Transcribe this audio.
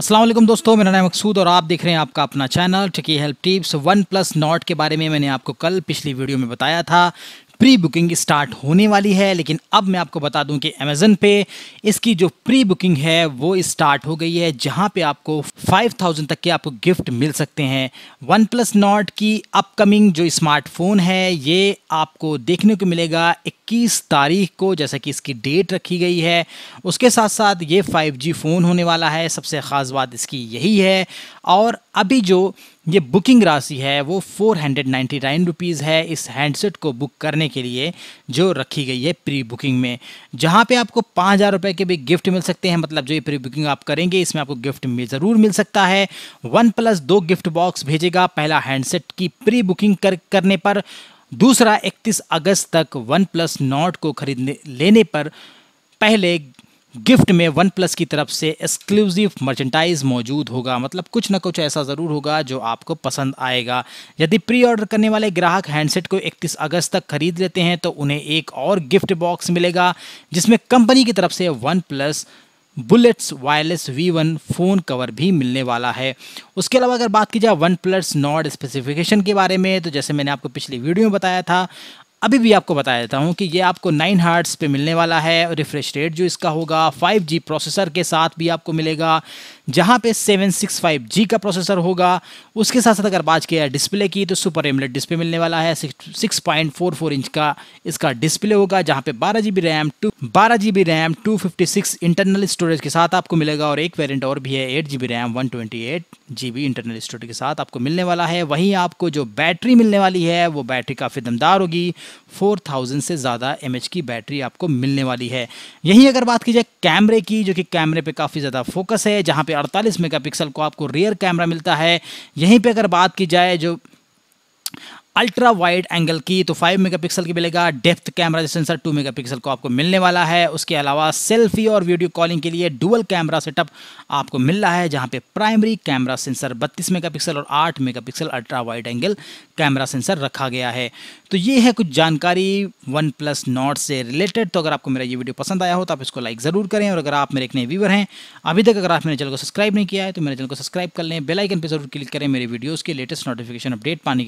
असलम दोस्तों मेरा नाम मकसूद और आप देख रहे हैं आपका अपना चैनल टिकी help tips OnePlus Nord के बारे में मैंने आपको कल पिछली वीडियो में बताया था प्री बुकिंग स्टार्ट होने वाली है लेकिन अब मैं आपको बता दूं कि अमेज़न पे इसकी जो प्री बुकिंग है वो स्टार्ट हो गई है जहां पे आपको 5000 तक के आपको गिफ्ट मिल सकते हैं वन प्लस नॉट की अपकमिंग जो स्मार्टफोन है ये आपको देखने को मिलेगा 21 तारीख को जैसा कि इसकी डेट रखी गई है उसके साथ साथ ये फाइव फ़ोन होने वाला है सबसे ख़ास बात इसकी यही है और अभी जो ये बुकिंग राशि है वो four hundred ninety nine rupees है इस हैंडसेट को बुक करने के लिए जो रखी गई है प्री बुकिंग में जहाँ पे आपको पाँच हज़ार रुपये के भी गिफ्ट मिल सकते हैं मतलब जो ये प्री बुकिंग आप करेंगे इसमें आपको गिफ्ट मिल ज़रूर मिल सकता है वन प्लस दो गिफ्ट बॉक्स भेजेगा पहला हैंडसेट की प्री बुकिंग कर करने पर दूसरा इकतीस अगस्त तक वन प्लस नोट को खरीदने लेने पर पहले गिफ्ट में वन प्लस की तरफ से एक्सक्लूसिव मर्चेंटाइज मौजूद होगा मतलब कुछ ना कुछ ऐसा ज़रूर होगा जो आपको पसंद आएगा यदि प्री ऑर्डर करने वाले ग्राहक हैंडसेट को 31 अगस्त तक खरीद लेते हैं तो उन्हें एक और गिफ्ट बॉक्स मिलेगा जिसमें कंपनी की तरफ से OnePlus Bullets Wireless V one phone cover भी मिलने वाला है उसके अलावा अगर बात की जाए वन प्लस नॉड स्पेसिफिकेशन के बारे में तो जैसे मैंने आपको पिछली वीडियो में बताया था अभी भी आपको बता देता हूँ कि ये आपको नाइन हार्ट्स पे मिलने वाला है रिफ्रेश रेट जो इसका होगा फाइव जी प्रोसेसर के साथ भी आपको मिलेगा जहाँ पे 765G का प्रोसेसर होगा उसके साथ साथ अगर बात किया जाए डिस्प्ले की तो सुपर एमलेट डिस्प्ले मिलने वाला है 6.44 इंच का इसका डिस्प्ले होगा जहाँ पे बारह जी रैम टू बारह G RAM to internal storage के साथ आपको मिलेगा और एक वेरियंट और भी है eight G RAM one twenty internal storage के साथ आपको मिलने वाला है वहीं आपको जो बैटरी मिलने वाली है वो बैटरी काफ़ी दमदार होगी थाउजेंड से ज़्यादा एम की बैटरी आपको मिलने वाली है यहीं अगर बात की जाए कैमरे की जो कि कैमरे पे काफ़ी ज़्यादा फोकस है जहाँ पर अड़तालीस मेगापिक्सल को आपको रियर कैमरा मिलता है यहीं पर अगर बात की जाए जो अल्ट्रा वाइड एंगल की तो 5 मेगापिक्सल की मिलेगा डेप्थ कैमरा सेंसर 2 मेगापिक्सल को आपको मिलने वाला है उसके अलावा सेल्फी और वीडियो कॉलिंग के लिए डुअल कैमरा सेटअप आपको मिल रहा है जहां पे प्राइमरी कैमरा सेंसर 32 मेगापिक्सल और 8 megapixel ultra wide angle camera sensor रखा गया है तो ये है कुछ जानकारी वन प्लस नॉट से रिलेटेड तो अगर आपको मेरा ये वीडियो पसंद आया हो तो आप इसको लाइक ज़रूर करें और अगर आप मेरे एक नए व्यूवर हैं अभी तक अगर आप मेरे चैनल को सब्सक्राइब नहीं किया है तो मेरे चैनल को सब्सक्राइब कर लें बेलाइकन पर जरूर क्लिक करें मेरे वीडियोज़ के लेटेस्ट नोटिफिकेशन अपडेट पाने के